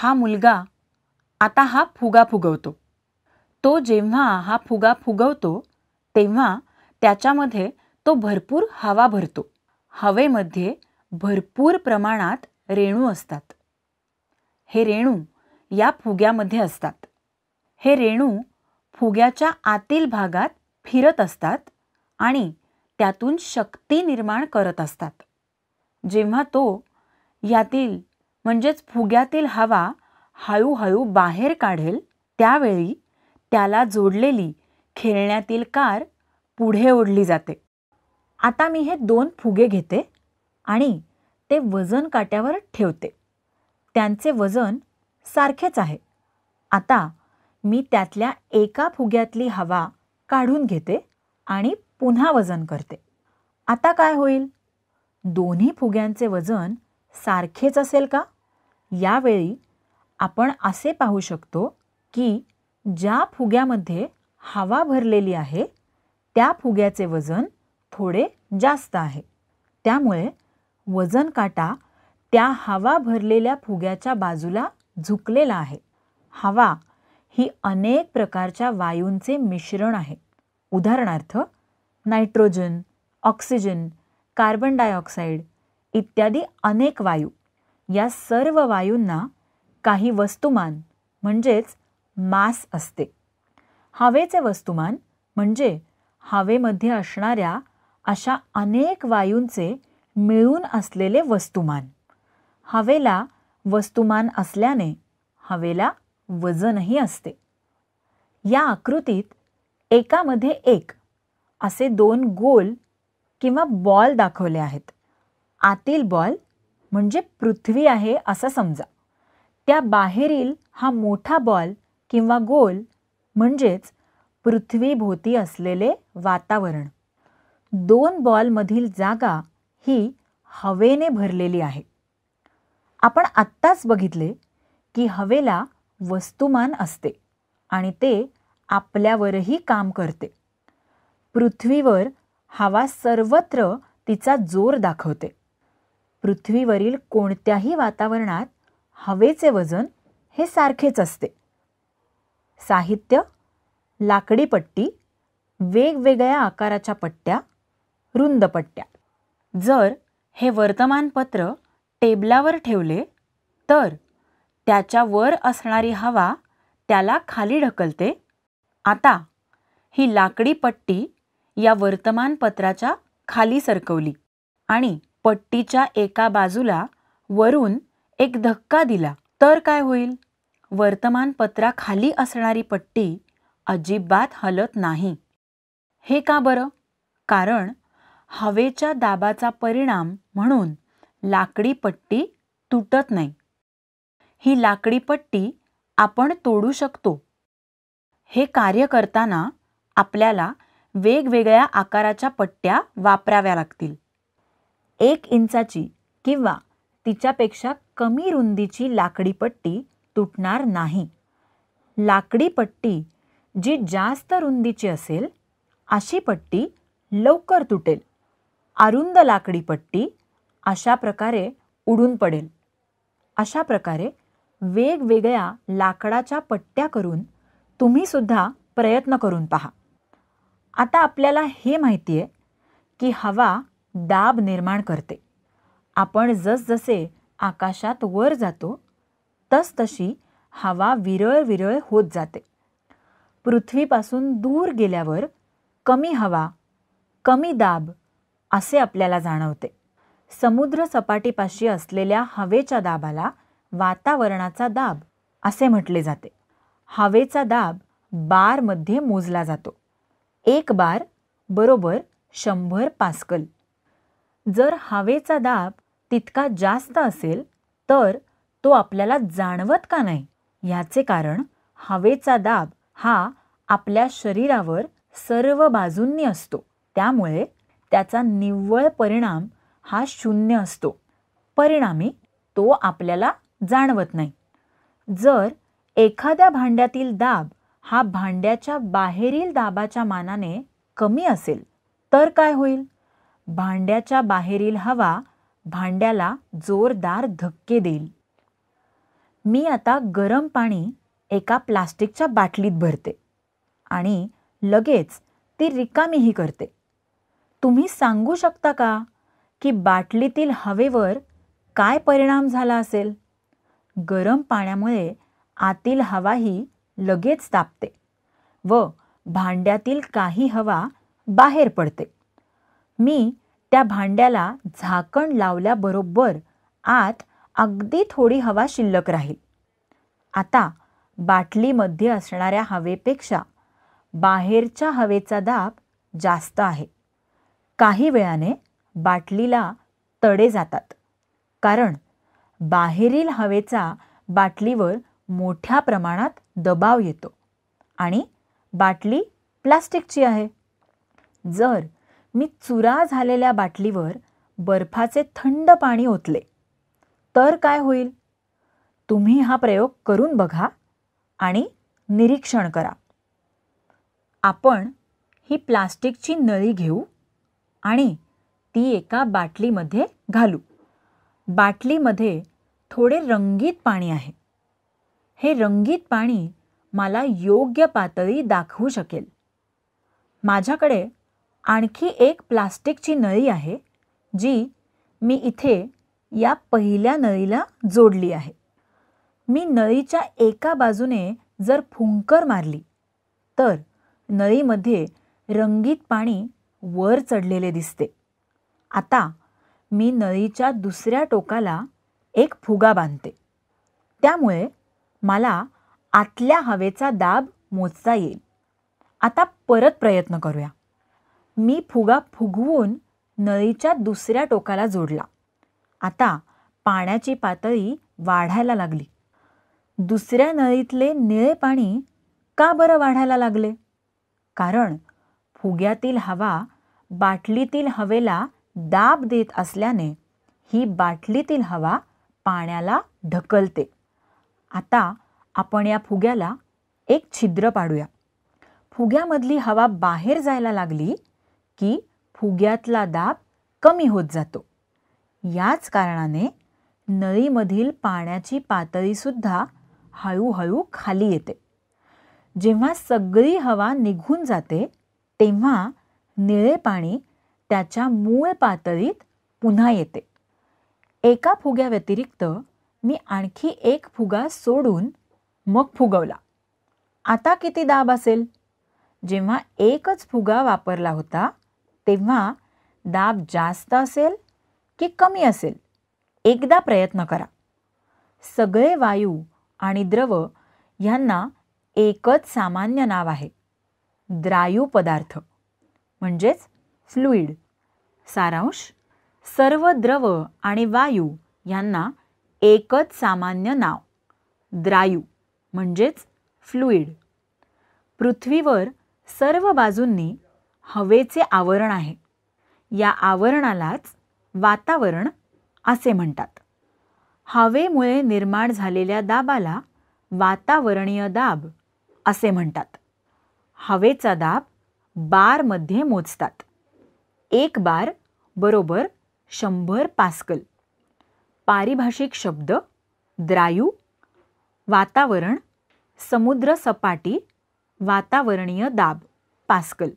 हा मुलगा आता हा फुगा फुगवतो तो जेव्हा हा फुगा फुगवतो तेव्हा त्याच्यामध्ये तो भरपूर हवा भरतो हवेमध्ये भरपूर प्रमाणात रेणू असतात हे रेणू या फुग्यामध्ये असतात हे रेणू फुग्याच्या आतील भागात फिरत असतात आणि त्यातून शक्ती निर्माण करत असतात जेव्हा तो यातील म्हणजेच फुग्यातील हवा हळूहळू बाहेर काढेल त्यावेळी त्याला जोडलेली खेळण्यातील कार पुढे ओढली जाते आता मी हे दोन फुगे घेते आणि ते वजन काट्यावर ठेवते त्यांचे वजन सारखेच आहे आता मी त्यातल्या एका फुग्यातली हवा काढून घेते आणि पुन्हा वजन करते आता काय होईल दोन्ही फुग्यांचे वजन सारखेच असेल का यावेळी आपण असे पाहू शकतो की ज्या फुग्यामध्ये हवा भरलेली आहे त्या फुग्याचे वजन थोडे जास्त आहे त्यामुळे वजन काटा त्या हवा भरलेल्या फुग्याच्या बाजूला झुकलेला आहे हवा ही अनेक प्रकारच्या वायूंचे मिश्रण आहे उदाहरणार्थ नायट्रोजन ऑक्सिजन कार्बन डायऑक्साईड इत्यादी अनेक वायू या सर्व वायूंना काही वस्तुमान म्हणजेच मास असते हवेचे वस्तुमान म्हणजे हवेमध्ये असणाऱ्या अशा अनेक वायूंचे मिळून असलेले वस्तुमान हवेला वस्तुमान असल्याने हवेला वजनही असते या आकृतीत एकामध्ये एक असे दोन गोल किंवा बॉल दाखवले आहेत आतील बॉल म्हणजे पृथ्वी आहे असं समजा त्या बाहेरील हा मोठा बॉल किंवा गोल म्हणजेच पृथ्वीभोवती असलेले वातावरण दोन बॉलमधील जागा ही हवेने भरलेली आहे आपण आत्ताच बघितले की हवेला वस्तुमान असते आणि ते आपल्यावरही काम करते पृथ्वीवर हवा सर्वत्र तिचा जोर दाखवते पृथ्वीवरील कोणत्याही वातावरणात हवेचे वजन हे सारखेच असते साहित्य लाकडी पट्टी वेगवेगळ्या आकाराच्या पट्ट्या रुंद पट्ट्या जर हे वर्तमानपत्र टेबलावर ठेवले तर वर असणारी हवा त्याला खाली ढकलते आता ही लाकडी पट्टी या वर्तमानपत्राच्या खाली सरकवली आणि पट्टीच्या एका बाजूला वरून एक धक्का दिला तर काय होईल वर्तमानपत्राखाली असणारी पट्टी अजिबात हलत नाही हे का बरं कारण हवेच्या दाबाचा परिणाम म्हणून लाकडी पट्टी तुटत नाही ही लाकडी पट्टी आपण तोडू शकतो हे कार्य करताना आपल्याला वेगवेगळ्या आकाराच्या पट्ट्या वापराव्या लागतील एक इंचाची किंवा तिच्यापेक्षा कमी रुंदीची लाकडी पट्टी तुटणार नाही लाकडी पट्टी जी जास्त रुंदीची असेल अशी पट्टी लवकर तुटेल अरुंद लाकडी पट्टी अशा प्रकारे उडून पडेल अशा प्रकारे वेगवेगळ्या लाकडाच्या पट्ट्या करून तुम्ही सुद्धा प्रयत्न करून पहा आता आपल्याला हे माहिती आहे की हवा दाब निर्माण करते आपण जसजसे आकाशात वर जातो तसतशी हवा विरळ विरळ होत जाते पृथ्वीपासून दूर गेल्यावर कमी हवा कमी दाब असे आपल्याला जाणवते समुद्र सपाटीपाशी असलेल्या हवेच्या दाबाला वातावरणाचा दाब असे म्हटले जाते हवेचा दाब बारमध्ये मोजला जातो एक बार बरोबर शंभर पास्कल जर हवेचा दाब तितका जास्त असेल तर तो आपल्याला जाणवत का नाही ह्याचे कारण हवेचा दाब हा आपल्या शरीरावर सर्व बाजूंनी असतो त्यामुळे त्याचा निव्वळ परिणाम हा शून्य असतो परिणामी तो आपल्याला जाणवत नाही जर एखाद्या भांड्यातील दाब हा भांड्याच्या बाहेरील दाबाच्या मानाने कमी असेल तर काय होईल भांड्याच्या बाहेरील हवा भांड्याला जोरदार धक्के देईल मी आता गरम पाणी एका प्लास्टिकच्या बाटलीत भरते आणि लगेच ती रिकामीही करते तुम्ही सांगू शकता का की बाटलीतील हवेवर काय परिणाम झाला असेल गरम पाण्यामुळे आतील हवाही लगेच तापते व भांड्यातील काही हवा बाहेर पडते मी त्या भांड्याला झाकण लावल्याबरोबर आत अगदी थोडी हवा शिल्लक राहील आता बाटलीमध्ये असणाऱ्या हवेपेक्षा बाहेरच्या हवेचा दाब जास्त आहे काही वेळाने बाटलीला तडे जातात कारण बाहेरील हवेचा बाटलीवर मोठ्या प्रमाणात दबाव येतो आणि बाटली प्लास्टिकची आहे जर मी चुरा झालेल्या बाटलीवर बर्फाचे थंड पाणी ओतले तर काय होईल तुम्ही हा प्रयोग करून बघा आणि निरीक्षण करा आपण ही प्लास्टिकची नळी घेऊ आणि ती एका बाटलीमध्ये घालू बाटलीमध्ये थोडे रंगीत पाणी आहे हे रंगीत पाणी मला योग्य पातळी दाखवू शकेल माझ्याकडे आणखी एक प्लास्टिकची नळी आहे जी मी इथे या पहिल्या नळीला जोडली आहे मी नळीच्या एका बाजूने जर फुंकर मारली तर नळीमध्ये रंगीत पाणी वर चढलेले दिसते आता मी नळीच्या दुसऱ्या टोकाला एक फुगा बांधते त्यामुळे मला आतल्या हवेचा दाब मोजता येईल आता परत प्रयत्न करूया मी फुगा फुगवून नळीच्या दुसऱ्या टोकाला जोडला आता पाण्याची पातळी वाढायला लागली दुसऱ्या नळीतले निळे पाणी का बरं वाढायला लागले कारण फुग्यातील हवा बाटलीतील हवेला दाब देत असल्याने ही बाटलीतील हवा पाण्याला ढकलते आता आपण या फुग्याला एक छिद्र पाडूया फुग्यामधली हवा बाहेर जायला लागली की फुग्यातला दाब कमी होत जातो याच कारणाने नळीमधील पाण्याची पातळीसुद्धा हळूहळू खाली येते जेव्हा सगळी हवा निघून जाते तेव्हा निळे पाणी त्याच्या मूळ पातळीत पुन्हा येते एका फुग्याव्यतिरिक्त मी आणखी एक फुगा सोडून मग फुगवला आता किती दाब असेल जेव्हा एकच फुगा वापरला होता तेव्हा दाब जास्त असेल की कमी असेल एकदा प्रयत्न करा सगळे वायू आणि द्रव ह्यांना एकच सामान्य नाव आहे द्रायू पदार्थ म्हणजेच फ्लुईड सारांश सर्व द्रव आणि वायू यांना एकच सामान्य नाव द्रायू म्हणजेच फ्लुईड पृथ्वीवर सर्व बाजूंनी हवेचे आवरण आहे या आवरणालाच वातावरण असे म्हणतात हवेमुळे निर्माण झालेल्या दाबाला वातावरणीय दाब असे म्हणतात हवेचा दाब बारमध्ये मोजतात एक बार बरोबर शंभर पास्कल पारिभाषिक शब्द द्रायू वातावरण समुद्र सपाटी वातावरणीय दाब पास्कल